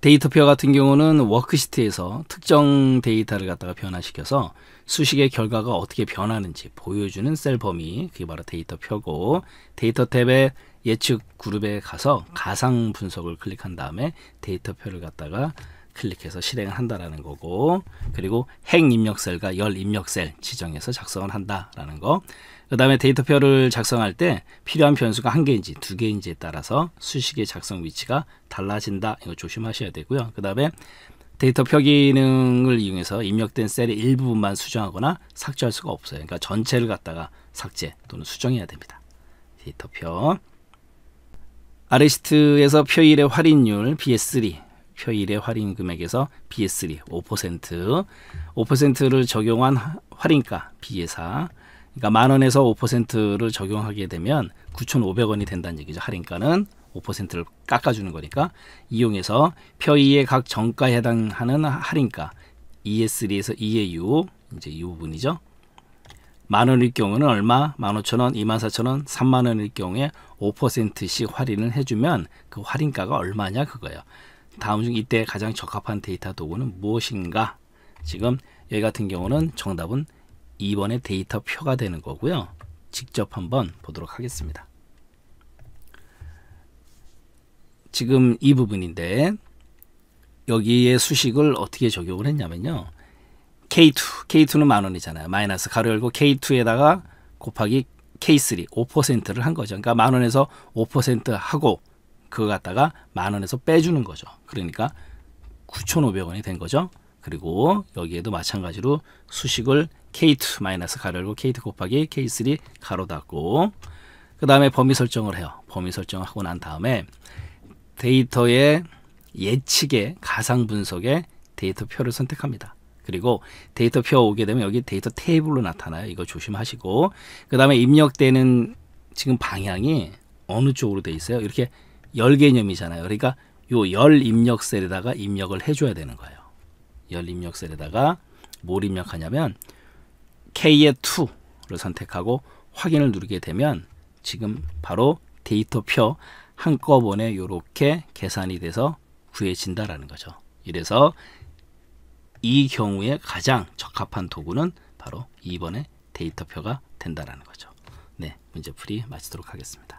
데이터 표 같은 경우는 워크시트에서 특정 데이터를 갖다가 변화시켜서 수식의 결과가 어떻게 변하는지 보여주는 셀 범위 그게 바로 데이터 표고 데이터 탭에 예측 그룹에 가서 가상 분석을 클릭한 다음에 데이터 표를 갖다가 클릭해서 실행을 한다라는 거고 그리고 행 입력 셀과 열 입력 셀 지정해서 작성을 한다라는 거 그다음에 데이터표를 작성할 때 필요한 변수가 한 개인지 두 개인지에 따라서 수식의 작성 위치가 달라진다. 이거 조심하셔야 되고요. 그다음에 데이터 표 기능을 이용해서 입력된 셀의 일부분만 수정하거나 삭제할 수가 없어요. 그러니까 전체를 갖다가 삭제 또는 수정해야 됩니다. 데이터 표 아리스트에서 표일의 할인율 BS3 표일의 할인 금액에서 BS3 5% 5%를 적용한 할인가 BS4 그러니까 만 원에서 5%를 적용하게 되면 9,500원이 된다는 얘기죠. 할인가는 5%를 깎아주는 거니까 이용해서 표의의 각 정가에 해당하는 할인가 ES3에서 EAU 이제 이 부분이죠. 만 원일 경우는 얼마? 만 오천 원, 이만 사천 원, 삼만 원일 경우에 5%씩 할인을 해주면 그 할인가가 얼마냐 그거예요. 다음 중 이때 가장 적합한 데이터 도구는 무엇인가? 지금 여기 같은 경우는 정답은 2번의 데이터 표가 되는 거고요. 직접 한번 보도록 하겠습니다. 지금 이 부분인데 여기에 수식을 어떻게 적용을 했냐면요. K2, K2는 만 원이잖아요. 마이너스 가로 열고 K2에다가 곱하기 K3, 5%를 한 거죠. 그러니까 만 원에서 5% 하고 그거 갖다가 만 원에서 빼주는 거죠. 그러니까 9,500원이 된 거죠. 그리고 여기에도 마찬가지로 수식을 K2 마이너스 가려고 K2 곱하기 K3 가로 닫고 그 다음에 범위 설정을 해요. 범위 설정하고 을난 다음에 데이터의 예측의 가상 분석의 데이터 표를 선택합니다. 그리고 데이터 표 오게 되면 여기 데이터 테이블로 나타나요. 이거 조심하시고 그 다음에 입력되는 지금 방향이 어느 쪽으로 돼 있어요? 이렇게 열 개념이잖아요. 그러니까 요 열 입력 셀에다가 입력을 해줘야 되는 거예요. 열 입력 셀에다가 뭘 입력하냐면 K의 2를 선택하고 확인을 누르게 되면 지금 바로 데이터표 한꺼번에 이렇게 계산이 돼서 구해진다라는 거죠. 이래서 이 경우에 가장 적합한 도구는 바로 2번의 데이터표가 된다라는 거죠. 네, 문제풀이 마치도록 하겠습니다.